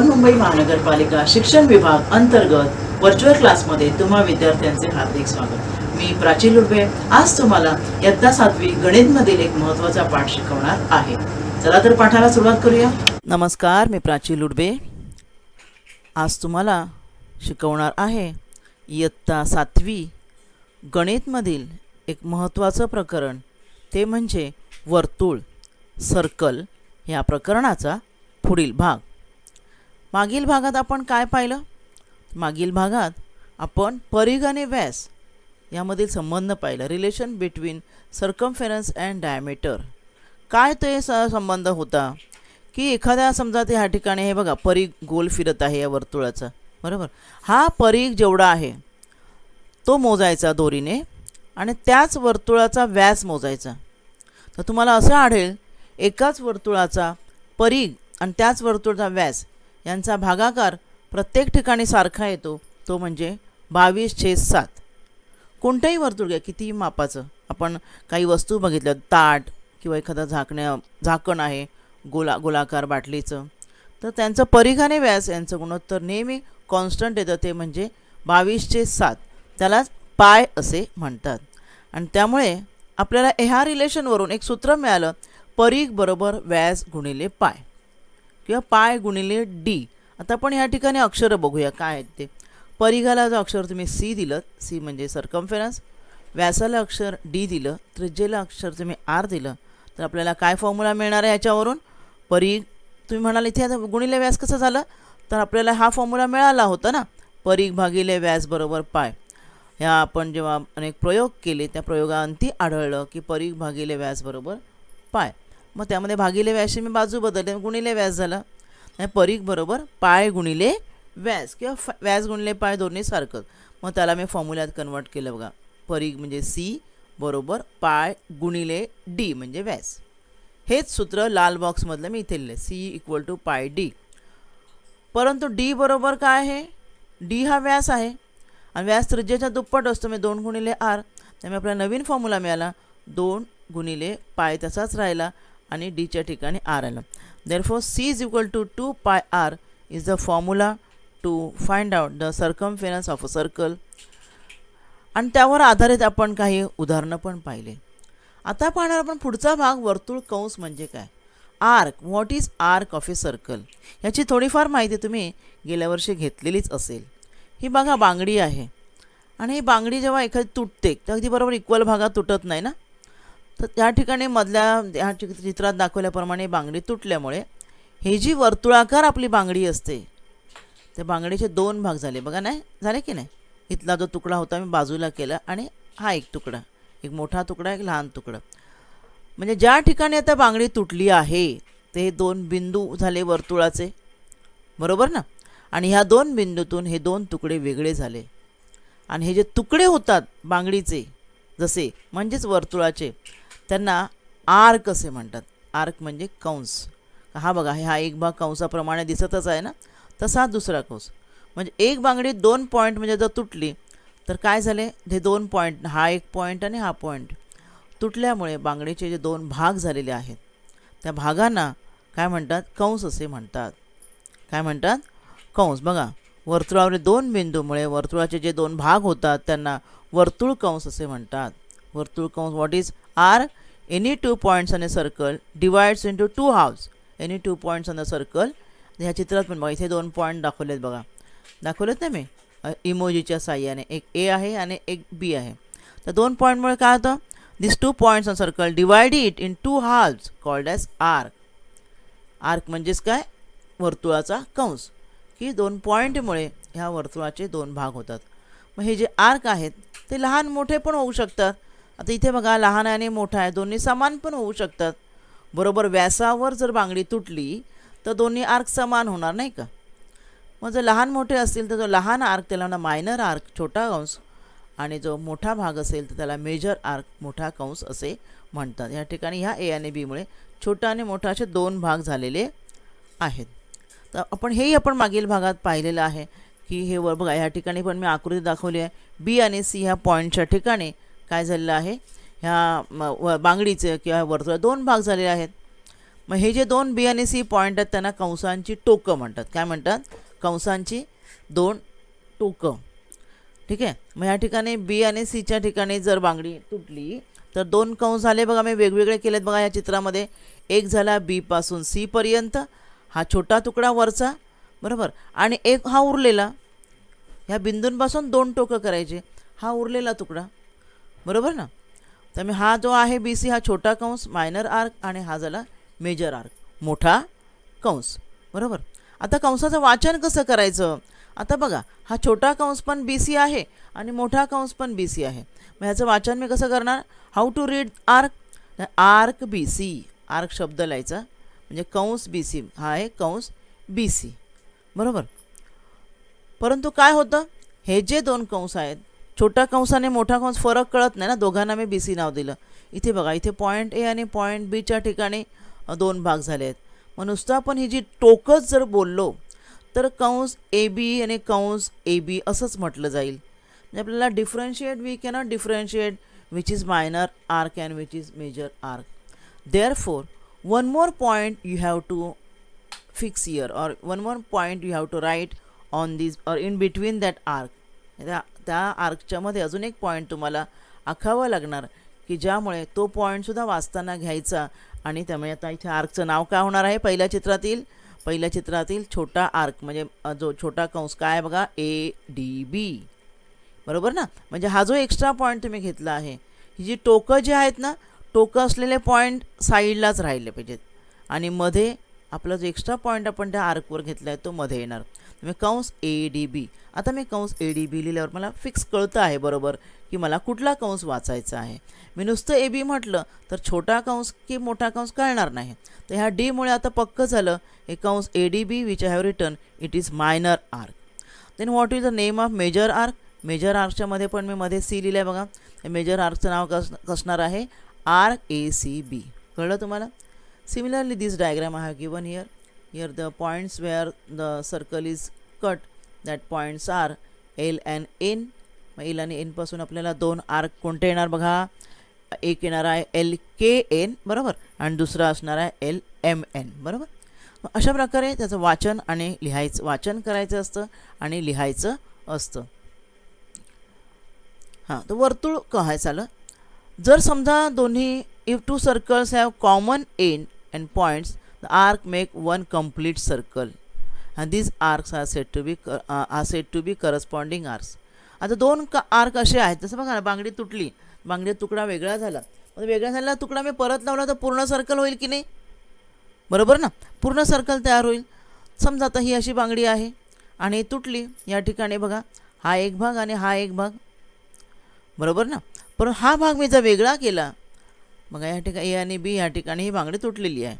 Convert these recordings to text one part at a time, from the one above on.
मुंबई महानगरपालिका शिक्षण विभाग अंतर्गत व्हर्च्युअल क्लासमध्ये तुम्हा विद्यार्थ्यांचे हार्दिक स्वागत मी प्राची लुडबे आज तुम्हाला इयत्ता सातवी मधील एक महत्त्वाचा पाठ शिकवणार आहे चला तर पाठाला सुरुवात करूया नमस्कार मी प्राची लुडबे आज तुम्हाला शिकवणार आहे इयत्ता सातवी गणितमधील एक महत्त्वाचं प्रकरण ते म्हणजे वर्तुळ सर्कल ह्या प्रकरणाचा पुढील भाग मागील भागात आपण काय पाहिलं मागील भागात आपण परिघ आणि व्यास यामधील संबंध पाहिलं relation between circumference and diameter काय ते स संबंध होता की एखाद्या समजा ते ह्या ठिकाणी हे बघा परीग गोल फिरत आहे या वर्तुळाचा बरोबर हा परिघ जेवढा आहे तो मोजायचा दोरीने आणि त्याच वर्तुळाचा व्यास मोजायचा तर तुम्हाला असं आढळेल एकाच वर्तुळाचा परिघ आणि त्याच वर्तुळाचा व्यास यांचा भागाकार प्रत्येक ठिकाणी सारखा येतो तो म्हणजे बावीस छेद सात कोणत्याही वर्तुळ घ्या कितीही मापाचं आपण काही वस्तू बघितल्या ताट किंवा एखादा झाकण्या झाकण आहे गोला गोलाकार बाटलीचं तर त्यांचं परिघाने व्यास यांचं गुणोत्तर नेहमी कॉन्स्टंट येतं ते म्हणजे बावीसचे सात त्यालाच पाय असे म्हणतात आणि त्यामुळे आपल्याला ह्या रिलेशनवरून एक सूत्र मिळालं परीघ बरोबर व्यास गुणिले पाय किंवा पाय गुणिले डी आता आपण या ठिकाणी अक्षरं बघूया काय आहेत ते परिघाला जो अक्षर तुम्ही सी दिलं सी म्हणजे सरकम्फेरन्स व्यासाला अक्षर डी दिलं त्रिज्येला अक्षर तुम्ही आर दिलं तर आपल्याला काय फॉर्म्युला मिळणार आहे याच्यावरून परी तुम्ही म्हणाल इथे आता गुणिले व्यास कसं झालं तर आपल्याला हा फॉर्म्युला मिळाला होता ना परीघ भागिले व्यास बरोबर पाय ह्या आपण जेव्हा अनेक प्रयोग केले त्या प्रयोगाअंती आढळलं की परीघ भागिले व्यास बरोबर पाय मग त्यामध्ये भागिले व्याजशी मी बाजू बदलले गुणिले व्याज झाला नाही परीख बरोबर पाय गुणिले व्याज किंवा फ व्याज गुणिले पाय दोन्ही सारखं मग त्याला मी फॉर्म्युल्यात कन्वर्ट केलं बघा परीख म्हणजे सी बरोबर पाय गुणिले डी म्हणजे व्याज हेच सूत्र लाल बॉक्समधलं मी इथे लिहिलं C equal to pi D परंतु डी बरोबर काय आहे डी हा व्यास आहे आणि व्यास त्रिज्याच्या दुप्पट असतो मी दोन गुणिले आर त्यामुळे आपल्याला नवीन फॉर्म्युला मिळाला दोन गुणिले पाय तसाच राहिला आणि डीच्या ठिकाणी आर आलं therefore C is equal to two pi R is the formula to find out the circumference of a circle आणि त्यावर आधारित आपण काही उदाहरणं पण पाहिले आता पाहणार आपण पुढचा भाग वर्तुळ कंस म्हणजे काय arc what is arc of a circle याची थोडीफार माहिती तुम्ही गेल्या वर्षी घेतलेलीच असेल ही बघा बांगडी आहे आणि ही बांगडी जेव्हा एखादी तुटते तर अगदी बरोबर इक्वल भागात तुटत नाही ना तर त्या ठिकाणी मधल्या ह्या चित्रात दाखवल्याप्रमाणे बांगडी तुटल्यामुळे ही जी वर्तुळाकार आपली बांगडी असते त्या बांगडीचे दोन भाग झाले बघा नाही झाले की नाही इथला जो तुकडा होता मी बाजूला केला आणि हा एक तुकडा एक मोठा तुकडा एक लहान तुकडा म्हणजे ज्या ठिकाणी आता बांगडी तुटली आहे ते दोन बिंदू झाले वर्तुळाचे बरोबर ना आणि ह्या दोन बिंदूतून हे दोन तुकडे वेगळे झाले आणि हे जे तुकडे होतात बांगडीचे जसे म्हणजेच वर्तुळाचे त्यांना आर्क असे म्हणतात आर्क म्हणजे कंस हा बघा हा एक भाग कंसाप्रमाणे दिसतच आहे ना तसा दुसरा कंस म्हणजे एक बांगडी दोन पॉईंट म्हणजे जर तुटली तर काय झाले हे दोन पॉईंट हा एक पॉईंट आणि हा पॉईंट तुटल्यामुळे बांगडीचे जे दोन भाग झालेले आहेत त्या भागांना काय म्हणतात कंस असे म्हणतात काय म्हणतात कंस बघा वर्तुळावरील दोन बिंदूमुळे वर्तुळाचे जे दोन भाग होतात त्यांना वर्तुळ कंस असे म्हणतात वर्तुळ कंस what is arc any two points on circle circle divides to two halves any two points on a circle ह्या चित्रात पण बघा इथे दोन पॉईंट दाखवलेत बघा दाखवलेत ना मी इमोजीच्या साह्याने एक ए आहे आणि एक बी आहे तर दोन पॉईंटमुळे काय होतं this two points on circle divide it in two halves called as arc arc म्हणजेच काय वर्तुळाचा कंस की दोन पॉईंटमुळे ह्या वर्तुळाचे दोन भाग होतात मग हे जे आर्क आहेत ते लहान मोठे पण होऊ शकतात आता इथे बघा लहान आणि मोठा आहे दोन्ही समान पण होऊ शकतात बरोबर व्यासावर जर बांगडी तुटली तर दोन्ही आर्क समान होणार नाही का मग जर लहान मोठे असतील तर जो लहान आर्क त्याला म्हणा मायनर आर्क छोटा कंस आणि जो मोठा भाग असेल तर त्याला मेजर आर्क मोठा कंस असे म्हणतात या ठिकाणी ह्या ए आणि बीमुळे छोटा आणि मोठा असे दोन भाग झालेले आहेत तर आपण हेही आपण मागील भागात पाहिलेलं आहे की हे वर बघा ह्या ठिकाणी पण मी आकृती दाखवली आहे बी आणि सी ह्या पॉईंटच्या ठिकाणी काय झालेलं आहे ह्या बांगडीचं किंवा वर्तुळ दोन भाग झालेले आहेत मग हे जे दोन बी आणि सी पॉईंट आहेत त्यांना कंसांची टोकं म्हणतात काय म्हणतात कंसांची दोन टोकं ठीक आहे मग या ठिकाणी बी आणि सीच्या ठिकाणी जर बांगडी तुटली तर दोन कंस झाले बघा मी वेगवेगळे केलेत बघा या चित्रामध्ये एक झाला बीपासून सीपर्यंत हा छोटा तुकडा वरचा बरोबर आणि एक हा उरलेला ह्या बिंदूंपासून दोन टोकं करायचे हा उरलेला तुकडा बरोबर ना तर मी हा जो आहे बी सी हा छोटा कंस मायनर आर्क आणि हा झाला मेजर आर्क मोठा कंस बरोबर आता कंसाचं वाचन कसं करायचं आता बघा हा छोटा कंस पण बी सी आहे आणि मोठा कंस पण बी सी आहे मग ह्याचं वाचन मी कसं करणार how to read arc arc B C arc शब्द लिहायचा म्हणजे कंस बी सी हा आहे कंस बी सी बरोबर परंतु काय होतं हे जे दोन कंस आहेत छोटा कंस आणि मोठा कंस फरक कळत नाही ना दोघांना मी बी सी नाव दिलं इथे बघा इथे पॉईंट ए आणि पॉईंट बीच्या ठिकाणी दोन भाग झाले आहेत मग नुसतं आपण ही जी टोकच जर बोललो तर कंस ए बी आणि कंस ए बी असंच म्हटलं जाईल म्हणजे आपल्याला differentiate we cannot differentiate which is minor arc and which is major arc therefore one more point you have to fix here or one more point you have to write on this or in between that arc त्या आर्कच्यामध्ये अजून एक point तुम्हाला आखावा लागणार की ज्यामुळे तो पॉईंटसुद्धा वाचताना घ्यायचा आणि त्यामुळे आता इथे आर्कचं नाव काय होणार आहे पहिल्या चित्रातील पहिल्या चित्रातील छोटा आर्क म्हणजे जो छोटा कंस काय बघा ए डी बी बरोबर ना म्हणजे हा जो एक्स्ट्रा पॉईंट तुम्ही घेतला आहे ही जी टोकं जी आहेत ना टोकं असलेले पॉईंट साईडलाच राहिले पाहिजेत आणि मध्ये आपला जो एक्स्ट्रा पॉईंट आपण त्या आर्कवर घेतला आहे तो मध्ये येणार मी कंस ए डी बी आता मी कंस ए डी बी लिहिल्यावर मला फिक्स कळतं आहे बरोबर की मला कुठला कंस वाचायचा आहे मी नुसतं ए बी म्हटलं तर छोटा कंस की मोठा कंस कळणार नाही तर ह्या डीमुळे आता पक्कं झालं हे कंस A D B which have written it is minor arc then what is the name of major arc major आर्कच्यामध्ये पण मी मध्ये सी लिहिलं आहे बघा मेजर आर्कचं नाव कस कसणार आहे आर ए सी बी कळलं तुम्हाला similarly this diagram I have given here here the points where the circle is cut that points are L N N मग एल आणि एनपासून आपल्याला दोन आर्क कोणते येणार बघा एक येणार आहे एल के एन बरोबर आणि दुसरा असणार आहे एल एम एन बरोबर मग अशा प्रकारे त्याचं वाचन आणि लिहायचं वाचन करायचं असतं आणि लिहायचं असतं हां तर वर्तुळ कहाय झालं जर समजा दोन्ही if two circles have common N and points The arc make one complete circle and these arcs are said to be uh, are said to be corresponding arcs. आता दोन का आर्क असे आहेत जसं बघा ना बांगडी तुटली बांगडी तुकडा वेगळा झाला मग वेगळा झालेला तुकडा मी परत लावला तर पूर्ण सर्कल होईल की नाही बरोबर ना पूर्ण सर्कल तयार होईल समजा आता ही अशी बांगडी आहे आणि तुटली या ठिकाणी बघा हा एक भाग आणि हा एक भाग बरोबर ना पण हा भाग मी जर वेगळा केला बघा या ठिकाणी ए आणि बी या ठिकाणी ही बांगडी तुटलेली आहे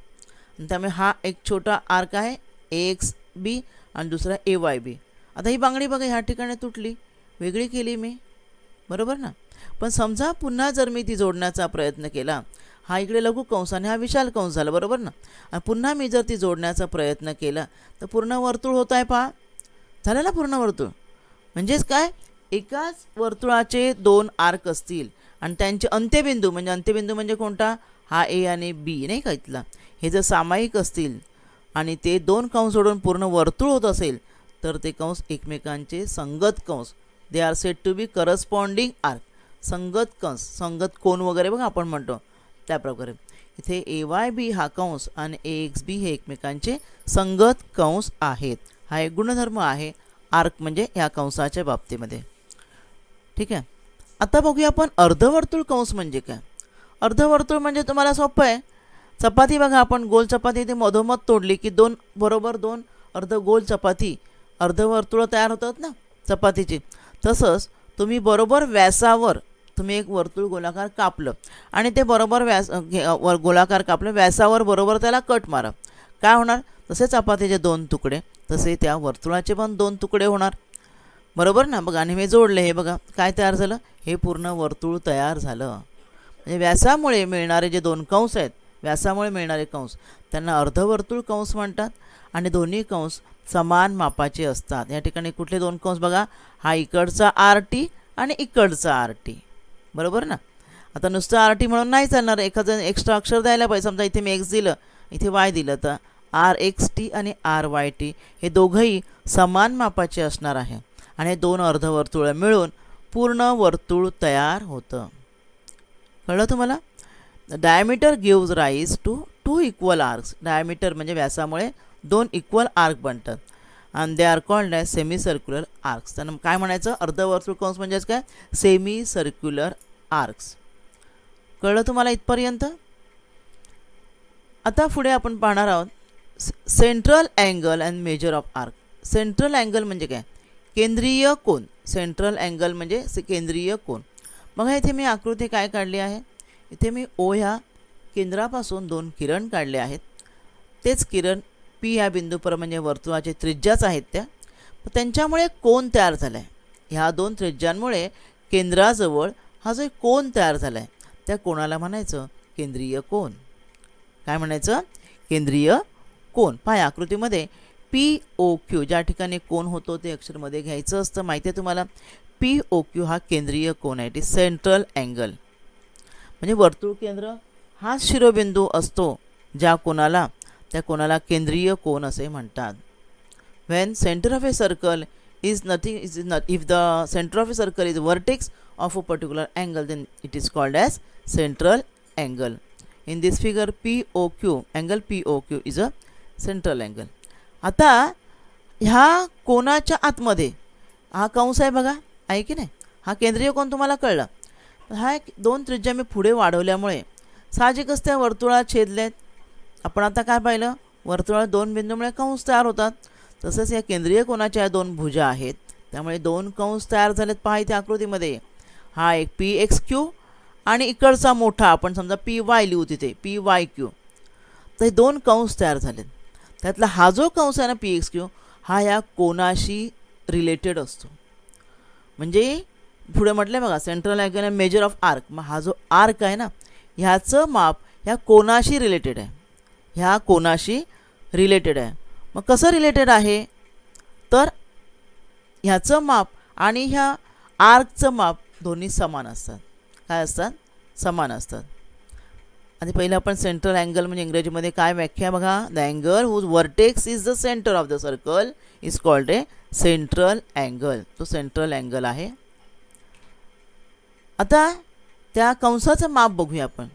त्यामुळे हा एक छोटा आर्क आहे ए एक्स बी आणि दुसरा ए वाय बी आता ही बांगडी बघा ह्या ठिकाणी तुटली वेगळी केली मी बरोबर ना पण समजा पुन्हा जर मी ती जोडण्याचा प्रयत्न केला हा इकडे लघु कंस आणि हा विशाल कंस झाला बरोबर ना आणि पुन्हा मी जर ती जोडण्याचा प्रयत्न केला तर पूर्ण वर्तुळ होत आहे पहा झालं ना पूर्ण वर्तुळ म्हणजेच काय एकाच वर्तुळाचे दोन आर्क असतील आणि त्यांचे अंत्यबिंदू म्हणजे अंत्यबिंदू म्हणजे कोणता हा ए आणि बी नाही का इथला हे जर सामायिक असतील आणि ते दोन कंस सोडून पूर्ण वर्तुळ होत असेल तर ते कंस एकमेकांचे संगत कंस they are set to be corresponding arc संगत कंस संगत कोण वगैरे बघा आपण म्हणतो त्याप्रकारे इथे ए वाय बी हा कंस आणि ए एक्स बी हे एकमेकांचे संगत कंस आहेत हा एक गुणधर्म आहे आर्क म्हणजे या कंसाच्या बाबतीमध्ये ठीक आहे आता बघूया आपण अर्धवर्तुळ कंस म्हणजे काय अर्धवर्तुळ म्हणजे तुम्हाला सोपं आहे चपाती बघा आपण गोल चपाती ती मधोमध तोडली की दोन बरोबर दोन अर्ध गोल चपाती अर्धवर्तुळं तयार होतात ना चपातीची तसंच तुम्ही बरोबर व्यासावर तुम्ही एक वर्तुळ गोलाकार कापलं आणि ते बरोबर व्यास घे वर गोलाकार कापलं व्यासावर बरोबर त्याला कट मारा काय होणार तसे चपातीचे दोन तुकडे तसे त्या वर्तुळाचे पण दोन तुकडे होणार बरोबर ना बघा आणि मी जोडले हे बघा काय तयार झालं हे पूर्ण वर्तुळ तयार झालं म्हणजे व्यासामुळे मिळणारे जे दोन कंस आहेत व्यासामुळे मिळणारे कंस त्यांना अर्धवर्तुळ कंस म्हणतात आणि दोन्ही कंस समान मापाचे असतात या ठिकाणी कुठले दोन कंस बघा हा इकडचा आर टी आणि इकडचा आर टी बरोबर ना आता नुसतं आर टी म्हणून नाही चालणार एखादं एक्स्ट्रा अक्षर द्यायला पाहिजे समजा इथे मी एक्स दिलं इथे वाय दिलं तर आर एक्स टी आणि आर वाय टी हे दोघंही समान मापाचे असणार आहे आणि दोन अर्धवर्तुळं मिळून पूर्ण वर्तुळ तयार होतं कळलं तुम्हाला diameter gives rise to two equal arcs diameter म्हणजे व्यासामुळे दोन इक्वल आर्क बनतात and they are called as semi circular arcs त्यांना काय म्हणायचं अर्धवर्तुळ कंस म्हणजेच काय सेमी सर्क्युलर आर्क्स कळलं तुम्हाला इथपर्यंत आता पुढे आपण पाहणार आहोत central angle and measure of arc central angle म्हणजे काय केंद्रीय कोण सेंट्रल अँगल म्हणजे केंद्रीय कोण बघा इथे मी आकृती काय काढली आहे इथे मी ओ ह्या केंद्रापासून दोन किरण काढले आहेत तेच किरण पी ह्या बिंदूपर म्हणजे वर्तुळाचे त्रिज्याच आहेत त्या त्यांच्यामुळे कोण तयार झाला आहे ह्या दोन त्रिज्यांमुळे केंद्राजवळ हा जो कोण तयार झाला आहे त्या कोणाला म्हणायचं केंद्रीय कोण काय म्हणायचं केंद्रीय कोण पाय आकृतीमध्ये पी ओ क्यू ज्या ठिकाणी कोण होतो ते अक्षरमध्ये घ्यायचं असतं माहिती आहे तुम्हाला पी ओ क्यू हा केंद्रीय कोण आहे ते सेंट्रल अँगल म्हणजे वर्तुळ केंद्र हा शिरोबिंदू असतो ज्या कोणाला त्या कोणाला केंद्रीय कोण असे म्हणतात when centre of a circle is nothing is not if the centre of a circle is vertex of a particular angle then it is called as central angle in this figure P O Q angle P O Q is a central angle आता ह्या कोणाच्या आतमध्ये हा कंस आहे बघा आहे की नाही हा केंद्रीय कोण तुम्हाला कळला हा एक दोन त्रिज्या मी पुढे वाढवल्यामुळे साहजिकच त्या वर्तुळात छेदलेत आपण आता काय पाहिलं वर्तुळात दोन बिंदूमुळे कंस तयार होतात तसंच या केंद्रीय कोणाच्या दोन भुजा आहेत त्यामुळे दोन कंस तयार झालेत पहा इथे आकृतीमध्ये हा एक पी एक्स क्यू आणि इकडचा मोठा आपण समजा पी वाय लिहू तिथे पी वाय क्यू तर हे दोन कंस तयार झालेत त्यातला हा जो कंस आहे ना पी एक्स क्यू हा या कोणाशी रिलेटेड असतो म्हणजे पुढे म्हटलं बघा central angle measure of arc मग हा जो आर्क आहे ना ह्याचं माप ह्या कोणाशी रिलेटेड आहे ह्या कोणाशी रिलेटेड आहे मग कसं रिलेटेड आहे तर ह्याचं माप आणि ह्या आर्कचं माप दोन्ही समान असतात काय असतात समान असतात आणि पहिलं आपण सेंट्रल अँगल म्हणजे इंग्रजीमध्ये काय व्याख्या बघा the angle whose vertex is the centre of the circle is called a central angle तो सेंट्रल अँगल आहे आता त्या कंसाचं माप बघूया आपण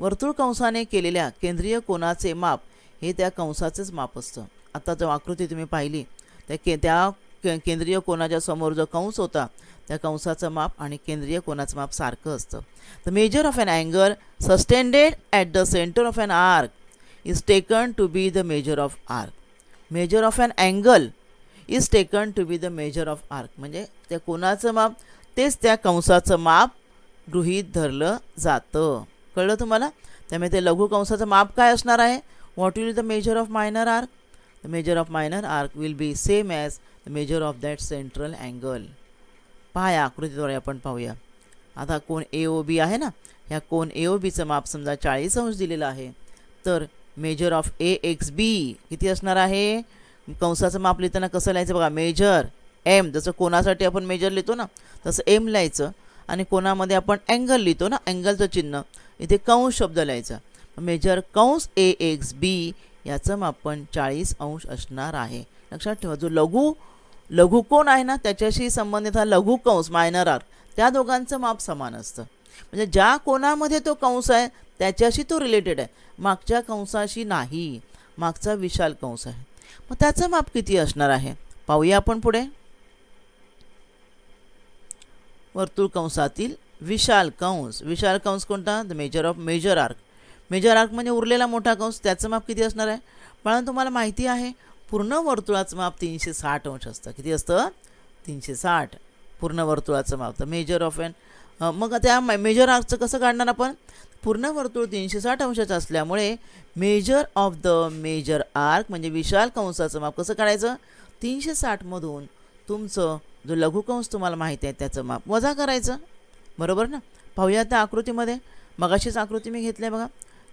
वर्तुळ कंसाने केलेल्या केंद्रीय कोणाचे माप हे त्या कंसाचेच माप असतं आता जो आकृती तुम्ही पाहिली त्या के त्या के केंद्रीय कोणाच्या समोर जो कंस होता त्या कंसाचं माप आणि केंद्रीय कोणाचं माप सारखं असतं the measure of an angle subtended at the centre of an arc is taken to be the measure of arc measure of an angle is taken to be the measure of arc म्हणजे त्या कोणाचं माप तेच त्या कंसाचं माप गृहीत धरलं जातं कळलं तुम्हाला त्यामुळे ते लघु कंसाचं माप काय असणार आहे what will the measure of minor arc the measure of minor arc will be same as the measure of that central angle पहा या आकृतीद्वारे आपण पाहूया आता कोण ए ओ बी आहे ना ह्या कोण ए ओ बीचं माप समजा चाळीस अंश दिलेलं आहे तर measure of A X B किती असणार आहे कंसाचं माप लिहिताना कसं लिहायचं बघा मेजर एम जसं कोणासाठी आपण मेजर लिहितो ना तसं एम लिहायचं आणि कोणामध्ये आपण अँगल लिहितो ना अँगलचं चिन्ह इथे कंस शब्द लिहायचा मेजर कंस ए एक्स बी याचं मापन चाळीस अंश असणार आहे लक्षात ठेवा जो लघु लघु कोण आहे ना त्याच्याशी संबंधित हा लघु कंस मायनर आर त्या दोघांचं माप समान असतं म्हणजे ज्या कोणामध्ये तो कंस आहे त्याच्याशी तो रिलेटेड आहे मागच्या कंसाशी नाही मागचा विशाल कंस आहे मग त्याचं माप किती असणार आहे पाहूया आपण पुढे वर्तुळ कंसातील विशाल कंस विशाल कंस कोणता the measure of major arc major arc म्हणजे उरलेला मोठा कंस त्याचं माप किती असणार आहे पण तुम्हाला माहिती आहे पूर्ण वर्तुळाचं माप तीनशे साठ अंश असतं किती असतं तीनशे साठ पूर्ण वर्तुळाचं माप तर मेजर ऑफ एन मग त्या मेजर आर्कचं कसं काढणार आपण पूर्ण वर्तुळ तीनशे साठ अंशाचं असल्यामुळे measure of the major arc म्हणजे विशाल कंसाचं माप कसं काढायचं तीनशे साठमधून तुमचं जो लघुकंस तुम्हाला माहिती आहे त्याचं माप वजा करायचं बरोबर ना पाहूया त्या आकृतीमध्ये मगाशीच आकृती मी घेतली आहे बघा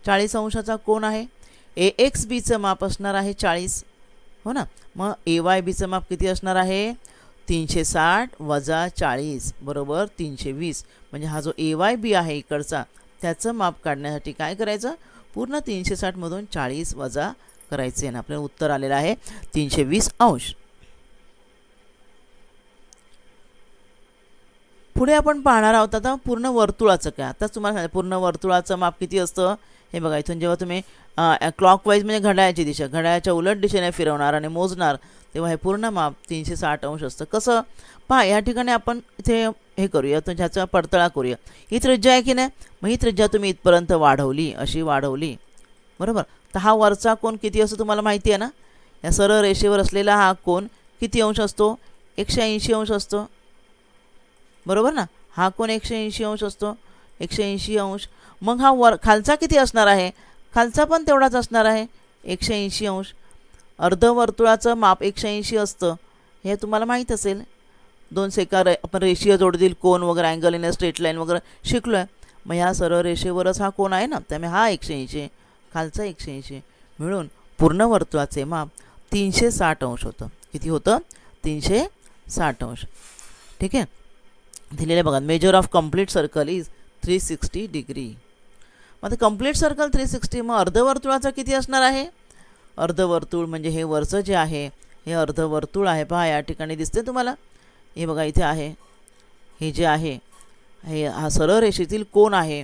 चाळीस अंशाचा कोण आहे ए एक्स बीचं माप असणार आहे चाळीस हो ना मग ए वाय बीचं माप किती असणार आहे तीनशे साठ वजा चाळीस बरोबर तीनशे वीस म्हणजे हा जो ए वाय बी आहे इकडचा त्याचं माप काढण्यासाठी काय करायचं पूर्ण तीनशे साठमधून चाळीस वजा करायचे आणि आपल्याला उत्तर आलेलं आहे तीनशे वीस अंश पुढे आपण पाहणार आहोत आता पूर्ण वर्तुळाचं काय आताच तुम्हाला सांगा पूर्ण वर्तुळाचं माप किती असतं हे बघा इथून जेव्हा तुम्ही क्लॉकवाईज म्हणजे घड्याळाची दिशा घड्याळाच्या उलट दिशेने फिरवणार आणि मोजणार तेव्हा हे पूर्ण माप तीनशे साठ अंश असतं कसं पहा या ठिकाणी आपण इथे हे करूया तर ह्याचा पडतळा करूया ही त्रिज्या आहे की नाही मग ही त्रिज्या तुम्ही इथपर्यंत वाढवली अशी वाढवली बरोबर तर हा वरचा कोण किती असतो तुम्हाला माहिती आहे ना या सरळ रेषेवर असलेला हा कोण किती अंश असतो एकशे ऐंशी अंश असतो बरोबर ना हा कोण एकशे ऐंशी अंश असतो एकशे ऐंशी अंश मग हा वर खालचा किती असणार आहे खालचा पण तेवढाच असणार आहे एकशे ऐंशी अंश अर्धवर्तुळाचं माप एकशे ऐंशी असतं हे तुम्हाला माहीत असेल दोन सेका रे आपण रेषीय जोडतील कोण वगैरे अँगल इन स्ट्रेट लाईन वगैरे शिकलो आहे मग ह्या सरळ रेषेवरच हा कोण आहे ना त्यामुळे हा एकशे ऐंशी खालचा एकशे ऐंशी मिळून पूर्ण वर्तुळाचे माप तीनशे साठ अंश होतं किती होतं तीनशे साठ अंश ठीक आहे दिलेले बघा measure of complete circle is three sixty degree मग ते कम्प्लीट सर्कल थ्री सिक्स्टी मग अर्धवर्तुळाचं किती असणार आहे अर्धवर्तुळ म्हणजे हे वरचं जे आहे हे अर्धवर्तुळ आहे पहा या ठिकाणी दिसते तुम्हाला हे बघा इथे आहे हे जे आहे हे हा सरळ रेषेतील कोण आहे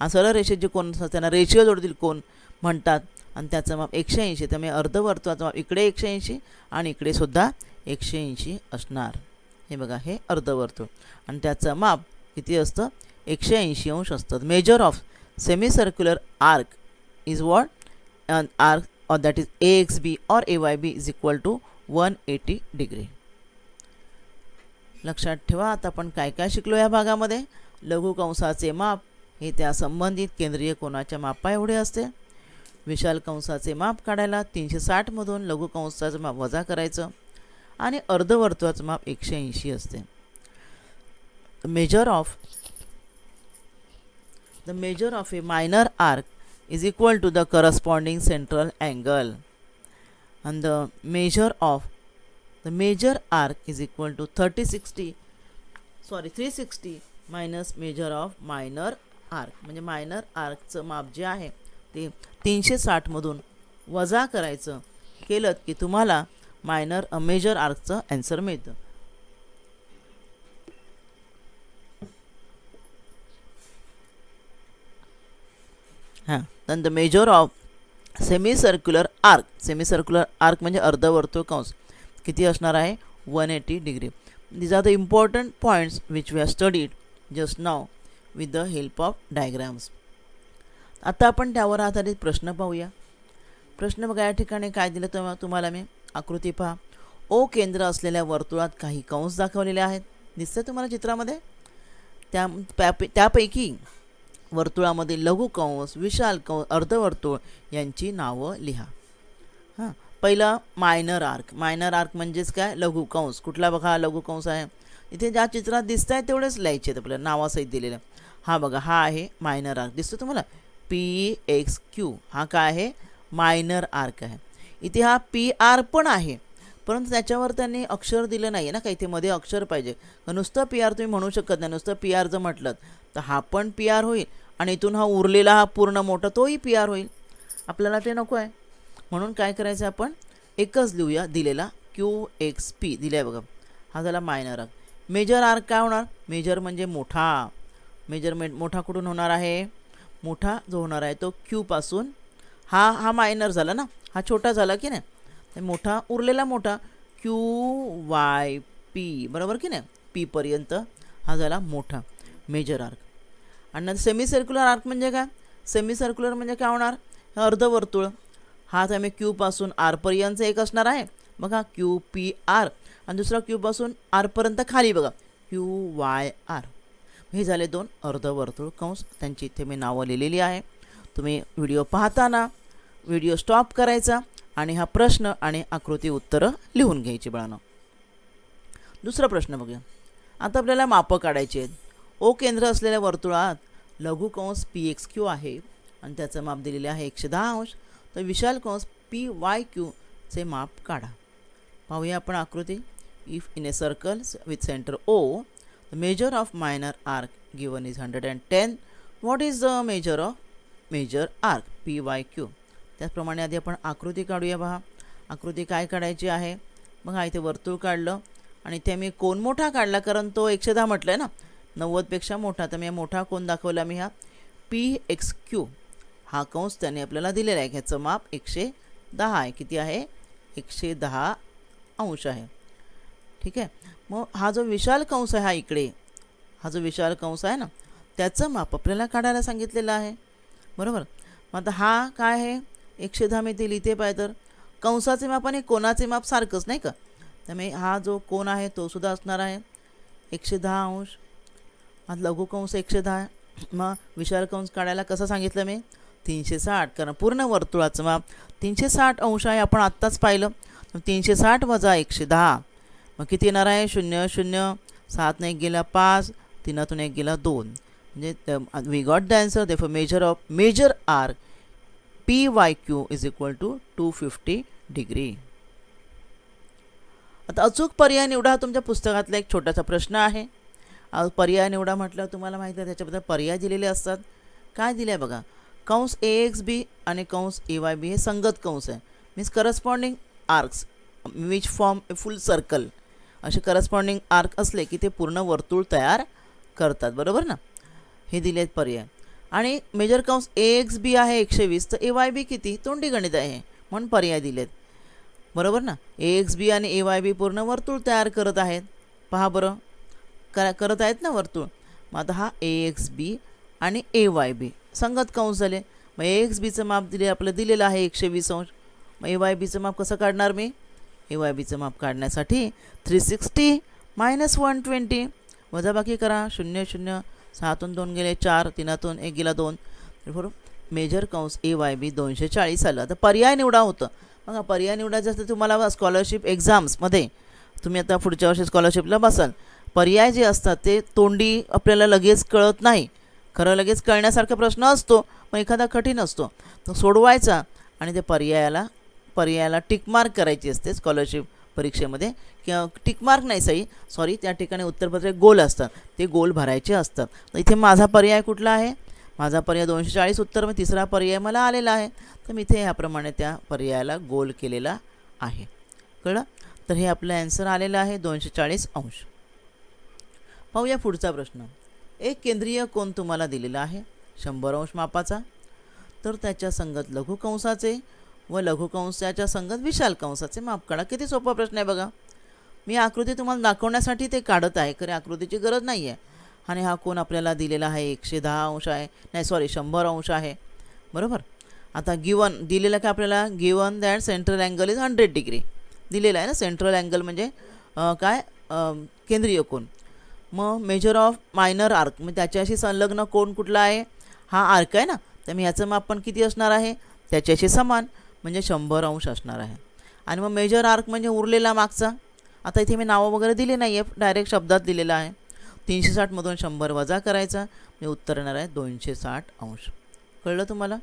हा सरळ रेषेत जे कोण त्यांना रेषीय जोडतील कोण म्हणतात आणि त्याचं माप एकशे ऐंशी त्यामुळे अर्धवर्तुळाचं माप इकडे एकशे ऐंशी आणि इकडेसुद्धा एकशे ऐंशी असणार हे बघा हे अर्धवर्तुळ आणि त्याचं माप किती असतं एकशे ऐंशी अंश असतं measure of semi circular arc is what arc or that is A X B or A Y B is equal to one eighty degree लक्षात ठेवा आता आपण काय काय शिकलो या भागामध्ये लघुकंसाचे माप हे त्या संबंधित केंद्रीय कोणाच्या मापा एवढे असते विशाल कंसाचे माप काढायला तीनशे साठमधून लघुकंसाचं माप वजा करायचं आणि अर्धवर्तुळाचं माप एकशे ऐंशी असते measure of the measure of a minor arc is equal to the corresponding central angle the measure of the major arc is equal to thirty sixty sorry three sixty minus measure of minor arc म्हणजे मायनर आर्कचं माप जे आहे ते तीनशे साठमधून वजा करायचं केलं की तुम्हाला मायनर अ मेजर आर्कचं अँसर मिळतं हां then the measure of semi circular arc semi circular arc म्हणजे अर्धवर्तुळ कंस किती असणार आहे one eighty degree these are the important points which we are studied just now with the help of diagrams आता आपण त्यावर आधारित प्रश्न पाहूया प्रश्न बघा या ठिकाणी काय दिलं तर तुम्हाला मी आकृती पहा ओ केंद्र असलेल्या वर्तुळात काही कंस दाखवलेले आहेत दिसतं तुम्हाला चित्रामध्ये त्या त्यापैकी वर्तुळामध्ये लघु विशाल कंस अर्धवर्तुळ यांची नावं लिहा हां पहिलं मायनर आर्क मायनर आर्क म्हणजेच काय लघु कंस कुठला बघा लघु कंस आहे इथे ज्या चित्रात दिसत आहे तेवढेच लिहायचे आहेत आपल्याला नावासहित दिलेलं हा बघा हा आहे मायनर आर्क दिसतो तुम्हाला पी एक्स क्यू हा काय आहे मायनर आर्क आहे इथे हा पी आर पण आहे परंतु त्याच्यावर त्यांनी अक्षर दिलं नाही आहे ना का इथे मध्ये अक्षर पाहिजे नुसतं पी आर तुम्ही म्हणू शकत नाही नुसतं पी आर जर म्हटलं तर हा पण पी आर होईल आणि इथून हा उरलेला हा पूर्ण मोठा तोही पी आर होईल आपल्याला ते नको आहे म्हणून काय करायचं आपण एकच लिहूया दिलेला क्यू एक्स पी दिला आहे बघा हा झाला मायनर आर्क मेजर आर्क काय होणार मेजर म्हणजे मोठा मेजरमेंट मोठा कुठून होणार आहे मोठा जो होणार आहे तो क्यूपासून हा हा मायनर झाला ना हा छोटा झाला की नाही मोठा उरलेला मोठा क्यू वाय पी बरोबर की नाही पीपर्यंत हा झाला मोठा मेजर आर्क आणि नंतर सेमी सर्क्युलर आर्क म्हणजे काय सेमी सर्क्युलर म्हणजे काय होणार अर्धवर्तुळ हा मी क्यूपासून आरपर्यंत एक असणार आहे बघा क्यू पी आर आणि दुसरा क्यूपासून आरपर्यंत खाली बघा क्यू वाय आर हे झाले दोन अर्धवर्तुळ कंस त्यांची इथे मी नावं लिहिलेली आहे तुम्ही व्हिडिओ पाहताना व्हिडिओ स्टॉप करायचा आणि हा प्रश्न आणि आकृती उत्तरं लिहून घ्यायची बाळानं दुसरा प्रश्न बघूया आता आपल्याला मापं काढायची आहेत ओ केंद्र असलेल्या वर्तुळात लघु पी एक्स क्यू आहे आणि त्याचं माप दिलेलं आहे एकशे दहा अंश तर विशाल कंस पी वाय क्यूचे माप काढा पाहूया आपण आकृती if in a circle with centre O the measure of minor arc given is hundred and ten what is the measure of major arc P Y Q त्याचप्रमाणे आधी आपण आकृती काढूया बघा आकृती काय काढायची आहे बघा इथे वर्तुळ काढलं आणि इथे मी कोण मोठा काढला कारण तो एकशे दहा म्हटलं आहे ना नव्वदपेक्षा मोठा तर मी मोठा कोण दाखवला मी हा पी एक्स क्यू हा कंस त्याने आपल्याला दिलेला आहे ह्याचं माप एकशे दहा आहे किती आहे एकशे दहा अंश आहे ठीक आहे मग हा जो विशाल कंस आहे हा इकडे हा जो विशाल कंस आहे ना त्याचं माप आपल्याला काढायला सांगितलेलं आहे बरोबर मग आता हा काय आहे एकशे दहा मी ते लिहिते पाय तर कंसाचे माप आणि कोणाचे माप सारखंच नाही का त्यामुळे हा जो कोण आहे तो सुद्धा असणार आहे एकशे दहा अंश आज लघुकंस एकशे दहा मग विशाल कंस काढायला कसं सांगितलं मी तीनशे साठ कारण पूर्ण वर्तुळाचं माप तीनशे साठ अंश आहे आपण आत्ताच पाहिलं तीनशे साठ वजा एकशे दहा मग किती येणार आहे शून्य शून्य सातने एक गेला पाच तीनातून एक गेला दोन म्हणजे we got the answer therefore measure of major arc PYQ is equal to 250 degree आता अचूक पर्याय निवडा हा तुमच्या पुस्तकातला एक छोटासा प्रश्न आहे पर्याय निवडा म्हटल्यावर तुम्हाला माहिती आहे त्याच्याबद्दल पर्याय दिलेले असतात काय दिले आहे बघा कंस ए एक्स बी आणि कंस ए वाय बी हे संगत कंस आहे means corresponding arcs which form a full circle असे करस्पॉन्डिंग आर्क असले की ते पूर्ण वर्तुळ तयार करतात बरोबर ना हे दिले आहेत पर्याय आणि मेजर कंस ए एक्स बी आहे एकशे वीस तर ए वाय बी किती तोंडी गणित आहे म्हणून पर्याय दिलेत बरोबर ना ए एक्स बी आणि ए वाय बी पूर्ण वर्तुळ तयार करत आहेत पहा बरं करा करत आहेत ना वर्तुळ मग आता हा ए एक्स बी आणि ए वाय बी संगत काउंस झाले मग ए एक्स बीचं माप दिले आपलं दिलेलं आहे एकशे वीस अंश मग ए वाय बीचं माप कसं काढणार मी ए वाय बीचं माप काढण्यासाठी three sixty minus one twenty वजाबाकी करा शून्य शून्य सहातून दोन गेले चार तीनातून एक गेला दोन बरोबर मेजर कौंस ए वाय बी दोनशे चाळीस आलं आता पर्याय निवडा होतं मग पर्याय निवडायचं असतं तुम्हाला स्कॉलरशिप एक्झाम्समध्ये तुम्ही आता पुढच्या वर्षी स्कॉलरशिपला बसाल पर्याय जे असतात ते तोंडी आपल्याला लगेच कळत नाही खरं लगेच कळण्यासारखा प्रश्न असतो मग एखादा कठीण असतो तो सोडवायचा आणि ते पर्यायाला पर्यायाला टिकमार्क करायची असते स्कॉलरशिप परीक्षेमध्ये किंवा टिकमार्क नाही सही सॉरी त्या ठिकाणी उत्तरपत्रे गोल असतात ते गोल भरायचे असतात तर इथे माझा पर्याय कुठला आहे माझा पर्याय दोनशे चाळीस उत्तर मग तिसरा पर्याय मला आलेला आहे तर मी इथे ह्याप्रमाणे त्या पर्यायाला गोल केलेला आहे कळलं तर हे आपलं ॲन्सर आलेलं आहे दोनशे चाळीस अंश पाहूया पुढचा प्रश्न एक केंद्रीय कोण तुम्हाला दिलेला आहे शंभर अंश मापाचा तर त्याच्या संगत लघुकंसाचे व लघुकंसाच्या संगत विशाल कंसाचे माप काढा किती सोपा प्रश्न आहे बघा मी आकृती तुम्हाला दाखवण्यासाठी ते काढत आहे खरे आकृतीची गरज नाही आहे आणि हा कोण आपल्याला दिलेला आहे एकशे दहा अंश आहे नाही सॉरी शंभर अंश आहे बरोबर आता गिवन दिलेलं काय आपल्याला given that central angle is hundred degree दिलेला आहे ना सेंट्रल अँगल म्हणजे काय केंद्रीय कोण मग मेजर ऑफ मायनर आर्क मग त्याच्याशी संलग्न कोण कुठला आहे हा आर्क आहे ना तर मी ह्याचं मापन किती असणार आहे त्याच्याशी समान म्हणजे शंभर अंश असणार आहे आणि मग मेजर आर्क म्हणजे उरलेला मागचा आता इथे मी नावं वगैरे दिली नाही आहे डायरेक्ट शब्दात दिलेला आहे तीनशे साठमधून शंभर वजा करायचा मी उत्तर येणार आहे दोनशे साठ अंश कळलं तुम्हाला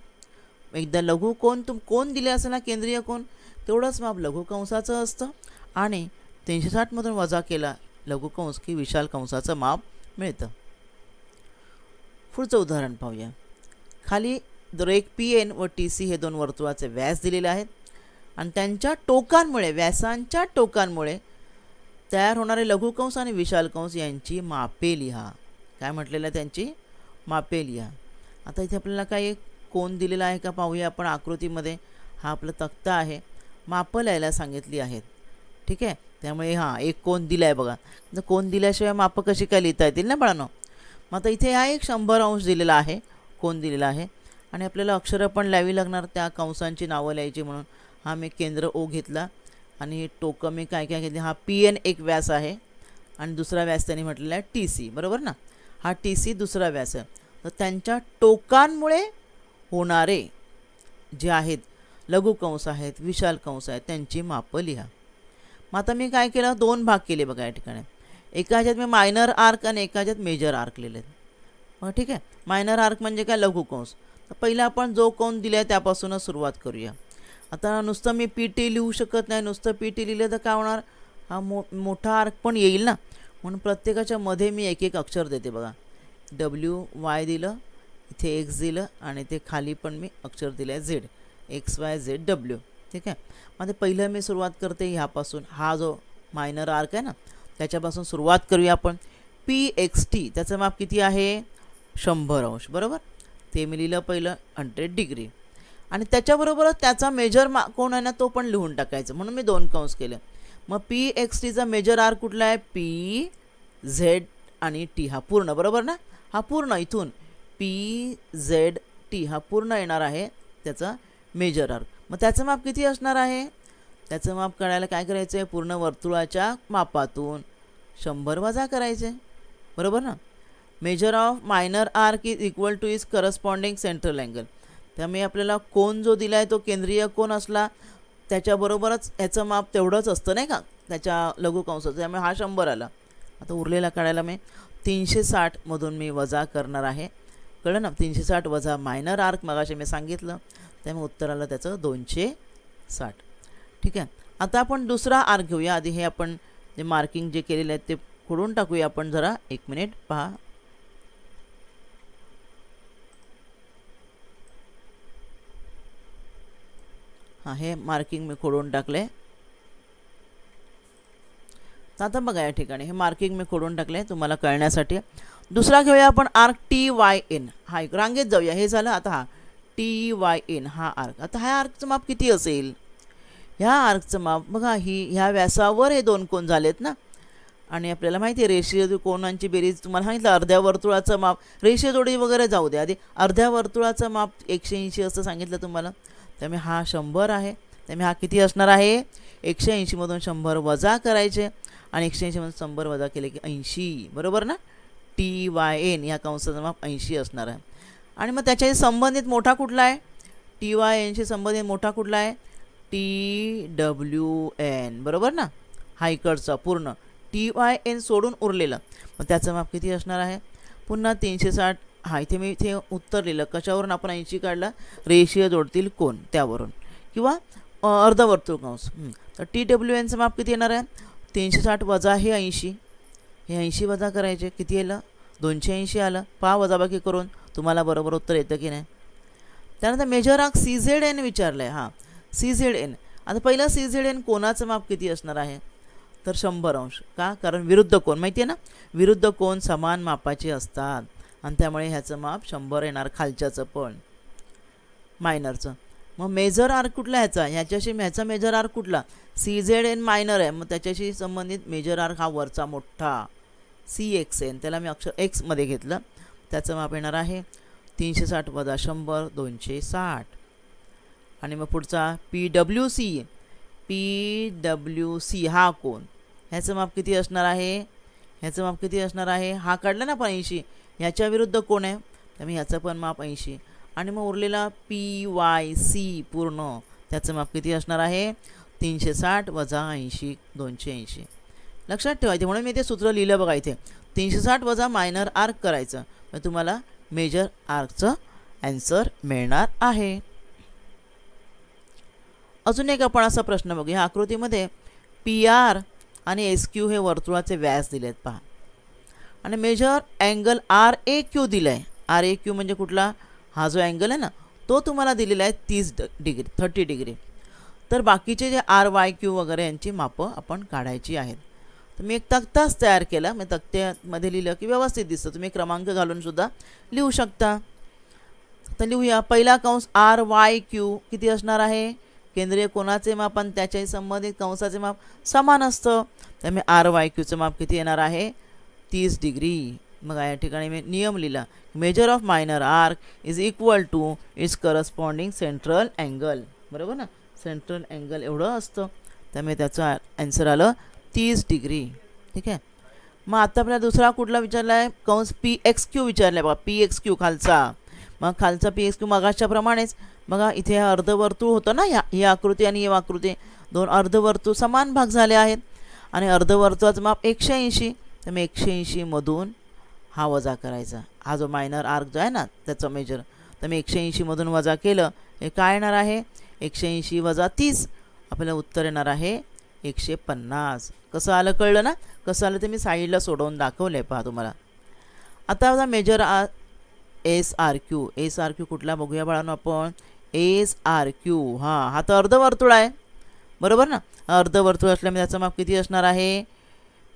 एकदा लघु कोण तुम कोण दिले असेल ना केंद्रीय कोण तेवढंच माप लघुकंसाचं असतं आणि तीनशे साठमधून वजा केला लघुकंस की विशाल कंसाचं माप मिळतं पुढचं उदाहरण पाहूया खाली रेक एक पी एन व टी सी हे दोन वर्तुळाचे व्यास दिलेले आहेत आणि त्यांच्या टोकांमुळे व्यासांच्या टोकांमुळे तयार होणारे लघुकंस आणि विशालकंस यांची मापे लिहा काय म्हटलेलं आहे त्यांची मापे लिहा आता इथे आपल्याला काय एक कोण दिलेला आहे का पाहूया आपण आकृतीमध्ये हा आपला तक्ता आहे मापं लिहायला सांगितली आहेत ठीक आहे त्यामुळे हां एक कोण दिला आहे बघा तर कोण दिल्याशिवाय मापं कशी काय लिहिता येतील ना बाळानो मग आता इथे हा एक शंभर अंश दिलेला आहे कोण दिलेला आहे आणि आपल्याला अक्षरं पण लावी लागणार त्या कंसांची नावं लिहायची म्हणून हा मी केंद्र ओ घेतला आणि टोकं मी काय काय घेतली हा पी एन एक व्यास आहे आणि दुसरा व्यास त्यांनी म्हटलेला आहे टी सी बरोबर ना हा टी सी दुसरा व्यास आहे तर त्यांच्या टोकांमुळे होणारे जे आहेत लघुकंस आहेत विशाल कंस आहेत त्यांची मापं लिहा मग आता मी काय केलं दोन भाग केले बघा या ठिकाणी एका ह्याच्यात मी मायनर आर्क आणि एका ह्याच्यात मेजर आर्क लिहिले मग ठीक आहे मायनर आर्क म्हणजे काय लघुकंस पहिला आपण जो कोण दिला आहे त्यापासूनच सुरुवात करूया आता नुसतं मी पी टी लिहू शकत नाही नुसतं पी टी लिहिलं तर काय होणार हा मो मोठा आर्क पण येईल ना म्हणून प्रत्येकाच्या मध्ये मी एक एक अक्षर देते बघा डब्ल्यू वाय दिलं इथे एक्स दिलं आणि ते खाली पण मी अक्षर दिलं आहे Z X Y Z W ठीक आहे मग ते पहिलं मी सुरुवात करते ह्यापासून हा जो मायनर आर्क आहे ना त्याच्यापासून सुरुवात करूया आपण पी एक्स टी त्याचं माप किती आहे शंभर अंश बरोबर ते मी लिहिलं पहिलं हंड्रेड डिग्री आणि त्याच्याबरोबरच त्याचा मेजर मा कोण आहे ना तो पण लिहून टाकायचं म्हणून मी दोन कंस केले मग पी एक्स टीचा मेजर आर कुठला आहे पी झेड आणि टी हा पूर्ण बरोबर ना हा पूर्ण इथून पी झेड टी हा पूर्ण येणार आहे त्याचा मेजर आर मग त्याचं माप किती असणार आहे त्याचं माप करायला काय करायचं आहे पूर्ण वर्तुळाच्या मापातून शंभर वजा करायचे बरोबर ना measure of minor arc is equal to is corresponding central angle त्यामुळे आपल्याला कोण जो दिला आहे तो केंद्रीय कोण असला त्याच्याबरोबरच ह्याचं माप तेवढंच असतं नाही का त्याच्या लघु त्यामुळे हा शंभर आला आता उरलेला काढायला मी तीनशे साठमधून मी वजा करणार आहे कळलं ना तीनशे साठ वजा मायनर आर्क मगाशी मी सांगितलं त्यामुळे उत्तर आलं त्याचं दोनशे साठ ठीक आहे आता आपण दुसरा आर्क घेऊया आधी हे आपण जे मार्किंग जे केलेलं आहे ते खोडून टाकूया आपण जरा एक मिनिट पहा हां हे मार्किंग मी खोडून टाकले आहे आता बघा या ठिकाणी हे मार्किंग मी खोडून टाकले तुम्हाला कळण्यासाठी दुसरा घेऊया आपण आर्क टी वाय एन हा एक रांगेत जाऊया हे झालं आता हा टी वाय एन हा आर्क आता ह्या आर्कचं माप किती असेल ह्या आर्कचं माप बघा ही ह्या व्यासावर हे दोन कोण झालेत ना आणि आपल्याला माहिती आहे रेषीय कोणांची बेरीज तुम्हाला सांगितलं अर्ध्या वर्तुळाचं माप रेषीय जोडी वगैरे जाऊ द्या आधी अर्ध्या वर्तुळाचं माप एकशे ऐंशी असं सांगितलं तुम्हाला त्यामुळे हा शंभर आहे त्यामुळे हा किती असणार आहे एकशे ऐंशीमधून शंभर वजा करायचे आणि एकशे ऐंशीमधून शंभर वजा केले की ऐंशी बरोबर ना टी वाय एन या कंसाचा माप ऐंशी असणार आहे आणि मग त्याच्याशी संबंधित मोठा कुठला आहे टी वाय एनशी संबंधित मोठा कुठला आहे टी डब्ल्यू एन बरोबर ना हा पूर्ण टी वाय एन सोडून उरलेलं मग त्याचं माप किती असणार आहे पुन्हा तीनशे साठ हा इथे मी इथे उत्तर लिहिलं कशावरून आपण ऐंशी काढला रेषीय जोडतील कोण त्यावरून किंवा अर्धवर्तुळ कंस तर टी डब्ल्यू एनचं माप किती येणार आहे तीनशे साठ वजा हे ऐंशी हे ऐंशी वजा करायचे किती येलं दोनशे ऐंशी आलं पहा वजाबाकी करून तुम्हाला बरोबर उत्तर येतं की नाही त्यानंतर मेजर आग सी झेड एन विचारलं आहे हां सी झेड एन आता पहिलं सी झेड एन कोणाचं माप किती असणार आहे तर शंभर अंश का कारण विरुद्ध कोण माहिती आहे ना विरुद्ध कोण समान मापाचे असतात आणि त्यामुळे ह्याचं माप शंभर येणार खालच्याचं पण मायनरचं मग मेजर आर कुठला ह्याचा ह्याच्याशी ह्याचा मेजर आर कुठला सी झेड एन मायनर आहे मग त्याच्याशी संबंधित मेजर आर हा वरचा मोठा सी एक्स एन त्याला मी अक्षर एक्समध्ये घेतलं त्याचं माप येणार आहे तीनशे साठ वजा शंभर दोनशे साठ आणि मग पुढचा P W C P W C हा कोण ह्याचं माप किती असणार आहे ह्याचं माप किती असणार आहे हा काढला ना पण ऐंशी ह्याच्या विरुद्ध कोण आहे तर मी ह्याचं पण माप ऐंशी आणि मग उरलेला पी वाय सी पूर्ण त्याचं माप किती असणार आहे तीनशे साठ वजा ऐंशी दोनशे ऐंशी लक्षात ठेवायचे म्हणून मी ते सूत्र लिहिलं बघा इथे तीनशे साठ वजा मायनर आर्क करायचं मग तुम्हाला मेजर आर्कचं ॲन्सर मिळणार आहे अजून एक आपण असा प्रश्न बघूया आकृतीमध्ये पी आर आणि एस क्यू हे वर्तुळाचे व्यास दिलेत पहा आणि measure angle R A Q दिलं आहे आर ए क्यू म्हणजे कुठला हा जो अँगल आहे ना तो तुम्हाला दिलेला आहे तीस डिग्री थर्टी डिग्री तर बाकीचे जे आर वाय क्यू वगैरे यांची मापं आपण काढायची आहेत तर मी एक तक्ताच तयार केला मी तक्त्यामध्ये लिहिलं की व्यवस्थित दिसतं तुम्ही क्रमांक घालूनसुद्धा लिहू शकता तर लिहूया पहिला कंस आर वाय क्यू किती असणार आहे केंद्रीय कोणाचे माप आणि त्याच्याही संबंधित कंसाचे माप समान असतं त्यामुळे आर वाय क्यूचं माप किती येणार आहे तीस डिग्री मग या ठिकाणी मी नियम लिहिला measure of minor arc is equal to its corresponding central angle बरोबर ना सेंट्रल अँगल एवढं असतं त्यामुळे त्याचं ॲन्सर आलं तीस डिग्री ठीक आहे मग आता आपल्याला दुसरा कुठला विचारला आहे कंस पी एक्स क्यू विचारला आहे बघा पी एक्स क्यू खालचा मग खालचा पी एक्स क्यू मगाच्याप्रमाणेच बघा इथे हा अर्धवर्तुळ होतं ना ह्या ही आकृती आणि ही आकृती दोन अर्धवर्तुळ समान भाग झाले आहेत आणि अर्धवर्तुळाचं माप एकशे ऐंशी तर मी एकशे ऐंशीमधून हा वजा करायचा हा जो मायनर आर्क जो आहे ना त्याचं मेजर तर मी एकशे ऐंशीमधून वजा केलं हे काय येणार आहे एकशे ऐंशी वजा तीस आपल्याला उत्तर येणार आहे एकशे पन्नास कसं आलं कळलं ना कसं आलं ते मी साईडला सोडवून दाखवलं आहे पहा तुम्हाला आता मेजर आ S R Q S R Q कुठला बघूया बाळांनो आपण एस आर क्यू हां हा तर अर्धवर्तुळ आहे बरोबर ना अर्धवर्तुळ असल्यामुळे त्याचं माप किती असणार आहे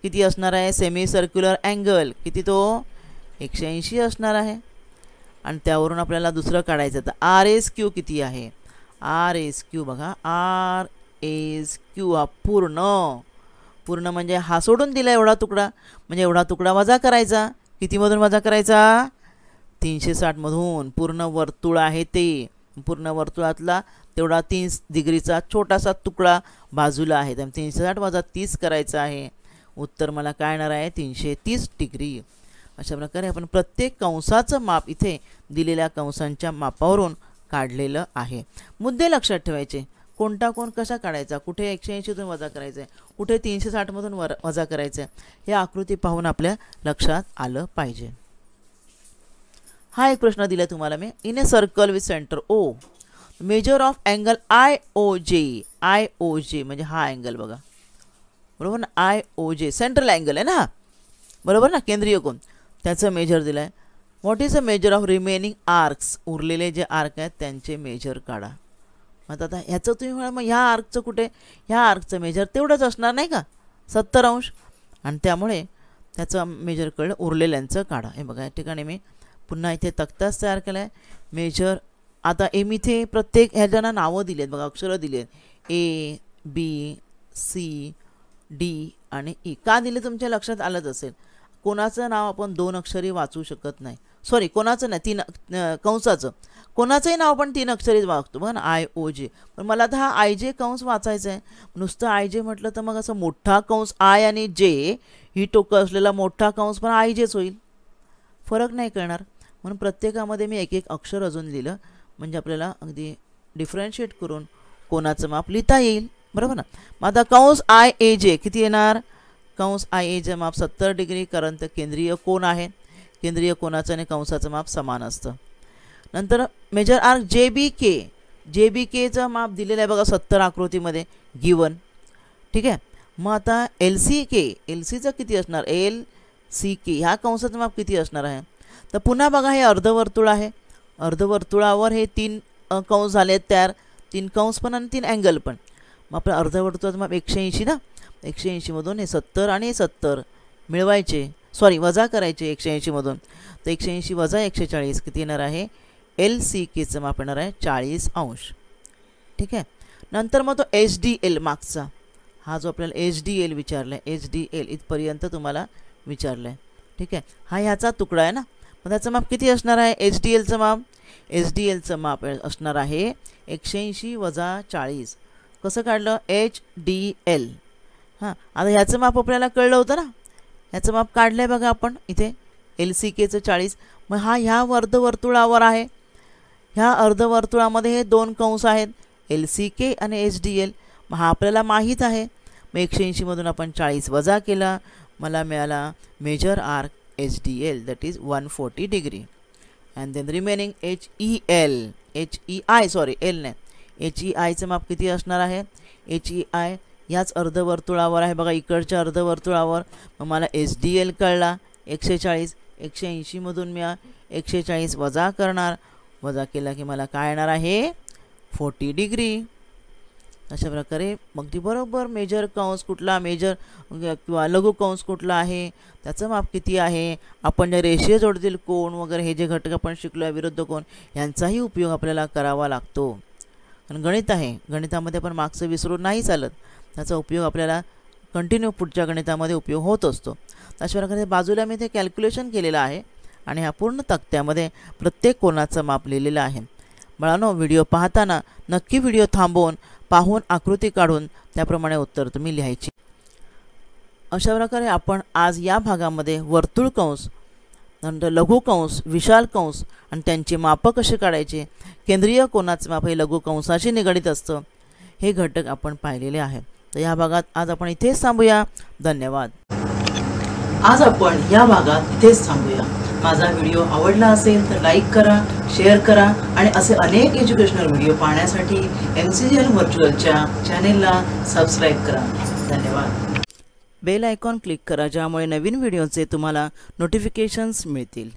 किती असणार आहे सेमी सर्क्युलर अँगल किती तो एकशे ऐंशी असणार आहे आणि त्यावरून आपल्याला दुसरं काढायचं तर आर एस क्यू किती आहे आर एस क्यू बघा आर एस क्यू हा पूर्ण पूर्ण म्हणजे हा सोडून दिला एवढा तुकडा म्हणजे एवढा तुकडा वजा करायचा कितीमधून वजा करायचा तीनशे साठमधून पूर्ण वर्तुळ आहे ते पूर्ण वर्तुळातला तेवढा तीन डिग्रीचा छोटासा तुकडा बाजूला आहे तर तीनशे साठ वजा तीस करायचा आहे उत्तर मला काय येणार आहे तीनशे तीस डिग्री अशा प्रकारे आपण प्रत्येक कंसाचं माप इथे दिलेल्या कंसांच्या मापावरून काढलेलं आहे मुद्दे लक्षात ठेवायचे कोणता कोण कसा काढायचा कुठे एकशे ऐंशीतून वजा करायचं आहे कुठे तीनशे साठमधून वर वजा करायचं आहे हे आकृती पाहून आपल्या लक्षात आलं पाहिजे हा एक प्रश्न दिला तुम्हाला मी in a circle with centre O measure of angle I O J I O जे म्हणजे हा अँगल बघा बरोबर ना आय ओ जे सेंट्रल अँगल आहे ना बरोबर ना केंद्रीय कोण त्याचं मेजर दिलं आहे what is a measure of remaining arcs उरलेले जे आर्क आहेत त्यांचे मेजर काढा मग आता ह्याचं तुम्ही म्हणा मग ह्या आर्कचं कुठे ह्या आर्कचं मेजर तेवढंच असणार नाही का सत्तर अंश आणि त्यामुळे त्याचं मेजर कळलं उरलेल्यांचं काढा हे बघा या ठिकाणी मी पुन्हा इथे तक्ताच तयार केला आहे मेजर आता एम इथे प्रत्येक ज्यांना नावं दिली आहेत बघा अक्षरं दिली आहेत ए बी सी डी आणि ई का दिले तुमच्या लक्षात आलंच असेल कोणाचं नाव आपण दोन अक्षरी वाचू शकत नाही सॉरी कोणाचं नाही तीन कंसाचं कोणाचंही नाव आपण तीन अक्षरीच वाचतो पण आय ओ जे पण मला आता हा आय जे कंस वाचायचा आहे नुसतं आय जे म्हटलं तर मग असं मोठा कंस आय आणि जे ही टोकं असलेला मोठा कंस पण आय जेच होईल फरक नाही करणार म्हणून प्रत्येकामध्ये मी एक एक अक्षर अजून लिहिलं म्हणजे आपल्याला अगदी डिफरन्शिएट करून कोणाचं माप लिहिता येईल बरोबर ना मग आता कंस आय ए जे किती येणार कंस आय ए जे माप सत्तर डिग्री कारण तर केंद्रीय कोण आहे केंद्रीय कोणाचं आणि कंसाचं माप समान असतं नंतर मेजर आर्क जे बी के जे बी केचं माप दिलेलं आहे बघा सत्तर आकृतीमध्ये गिवन ठीक आहे मग आता एल सी के एल सीचं किती असणार एल सी के ह्या कंसाचं माप किती असणार आहे तर पुन्हा बघा हे अर्धवर्तुळ आहे अर्धवर्तुळावर हे तीन कंस झाले तयार तीन कंस पण आणि तीन अँगल पण मग आपलं अर्धवर्तुळात मग एकशे ऐंशी ना एकशे ऐंशीमधून हे सत्तर आणि सत्तर मिळवायचे सॉरी वजा करायचे एकशे ऐंशीमधून तर एकशे ऐंशी वजा एकशे चाळीस किती येणार आहे एल सी केचं माप येणार आहे चाळीस अंश ठीक आहे नंतर मग तो एच डी एल मागचा हा जो आपल्याला एच डी एल विचारला आहे एच डी एल इथपर्यंत तुम्हाला विचारलं आहे ठीक आहे हा ह्याचा तुकडा आहे ना मग त्याचं माप किती असणार आहे एच डी एलचं माप एच डी एलचं माप असणार आहे एकशे ऐंशी वजा चाळीस कसं काढलं एच डी एल हां आता ह्याचं माप आपल्याला कळलं होतं ना ह्याचं माप काढलं आहे बघा आपण इथे एल सी केचं चाळीस मग हा ह्या अर्धवर्तुळावर आहे ह्या अर्धवर्तुळामध्ये हे दोन कंस आहेत एल सी के आणि एच डी एल मग हा आपल्याला माहीत आहे मग एकशे ऐंशीमधून आपण चाळीस वजा केला मला मिळाला measure arc H D L that is one forty degree and then remaining H E L H E I sorry L नाही एच ई आयचं माप किती असणार आहे एच ई आय ह्याच अर्धवर्तुळावर आहे बघा इकडच्या अर्धवर्तुळावर मग मला एस डी एल कळला एकशे चाळीस एकशे ऐंशीमधून मी एकशे चाळीस वजा करणार वजा केला की मला काय येणार आहे फोर्टी डिग्री अशा प्रकारे मग ती बरोबर मेजर कंस कुठला मेजर किंवा लघु कंस कुठला आहे त्याचं माप किती आहे आपण जे रेषे जोडतील कोण वगैरे हे जे घटक आपण शिकलो आहे विरुद्ध कोण यांचाही उपयोग आपल्याला करावा लागतो कारण गणित आहे गणितामध्ये पण मार्क्स विसरून नाही चालत त्याचा उपयोग आपल्याला कंटिन्यू पुढच्या गणितामध्ये उपयोग होत असतो अशा प्रकारे बाजूला मी ते कॅल्क्युलेशन केलेलं आहे आणि ह्या पूर्ण तक्त्यामध्ये प्रत्येक कोणाचं माप लिहिलेलं आहे बाळानो व्हिडिओ पाहताना नक्की व्हिडिओ थांबवून पाहून आकृती काढून त्याप्रमाणे उत्तर तुम्ही लिहायची अशा प्रकारे आपण आज या भागामध्ये वर्तुळ कंस त्यानंतर लघुकंस विशाल कंस आणि त्यांचे माप कसे काढायचे केंद्रीय कोणाचे माप हे लघुकंसाशी निगडीत असतं हे घटक आपण पाहिलेले आहे तर या भागात आज आपण इथेच थांबूया धन्यवाद आज आपण या भागात इथेच थांबूया माझा व्हिडिओ आवडला असेल तर लाईक करा शेअर करा आणि असे अनेक एज्युकेशनल व्हिडिओ पाहण्यासाठी एम सी जी एल व्हर्च्युअलच्या चॅनेलला सबस्क्राईब करा धन्यवाद बेल आयकॉन क्लिक करा ज्यामुळे नवीन व्हिडिओचे तुम्हाला नोटिफिकेशन्स मिळतील